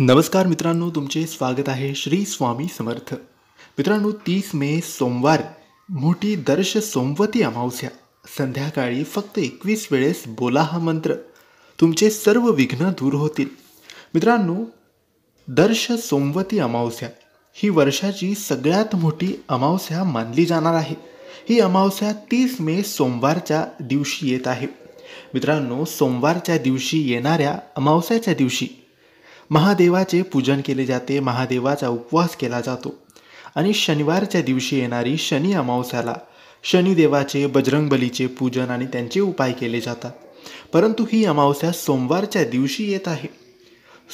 नमस्कार मित्रांनो तुमचे स्वागत आहे श्री स्वामी समर्थ मित्रांनो तीस मे सोमवार मोठी दर्श सोमवती अमावस्या संध्याकाळी फक्त एकवीस वेळेस बोला हा मंत्र तुमचे सर्व विघ्न दूर होतील मित्रांनो दर्श सोमवती अमावस्या ही वर्षाची सगळ्यात मोठी अमावस्या मानली जाणार आहे ही अमावस्या तीस मे सोमवारच्या दिवशी येत आहे मित्रांनो सोमवारच्या दिवशी येणाऱ्या अमावस्याच्या दिवशी महादेवाचे पूजन केले जाते महादेवाचा उपवास केला जातो आणि शनिवारच्या दिवशी येणारी शनी अमावस्याला शनिदेवाचे बजरंगबलीचे पूजन आणि त्यांचे उपाय केले जातात परंतु ही अमावस्या सोमवारच्या दिवशी येत आहे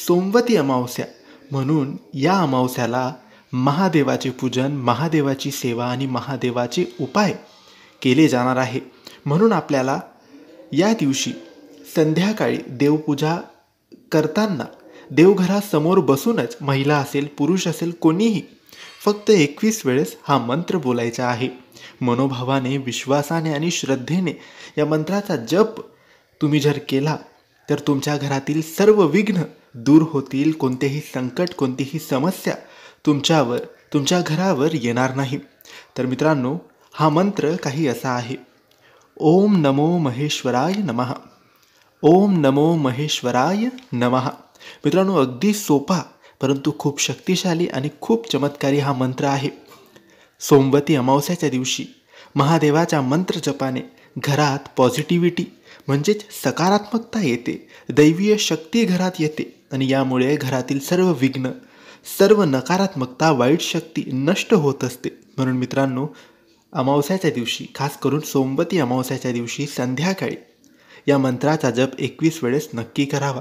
सोमवती अमावस्या म्हणून या अमावस्याला महादेवाचे पूजन महादेवाची सेवा आणि महादेवाचे उपाय केले जाणार आहे म्हणून आपल्याला या दिवशी संध्याकाळी देवपूजा करताना देवघरासमोर बसूनच महिला असेल पुरुष असेल कोणीही फक्त एकवीस वेळेस हा मंत्र बोलायचा आहे मनोभावाने विश्वासाने आणि श्रद्धेने या मंत्राचा जप तुम्ही जर केला तर तुमच्या घरातील सर्व विघ्न दूर होतील कोणतेही संकट कोणतीही समस्या तुमच्यावर तुमच्या घरावर येणार नाही तर मित्रांनो हा मंत्र काही असा आहे ओम नमो महेश्वराय नमः ओम नमो महेश्वराय नमः मित्रांनो अगदी सोपा परंतु खूप शक्तिशाली आणि खूप चमत्कारी हा मंत्र आहे सोमवती अमावस्याच्या दिवशी महादेवाच्या मंत्र जपाने घरात पॉझिटिव्हिटी म्हणजेच सकारात्मकता येते दैवीय शक्ती घरात येते आणि यामुळे घरातील सर्व विघ्न सर्व नकारात्मकता वाईट शक्ती नष्ट होत असते म्हणून मित्रांनो अमावस्याच्या दिवशी खास करून सोमवती अमावस्याच्या दिवशी संध्याकाळी या मंत्राचा जप एकवीस वेळेस नक्की करावा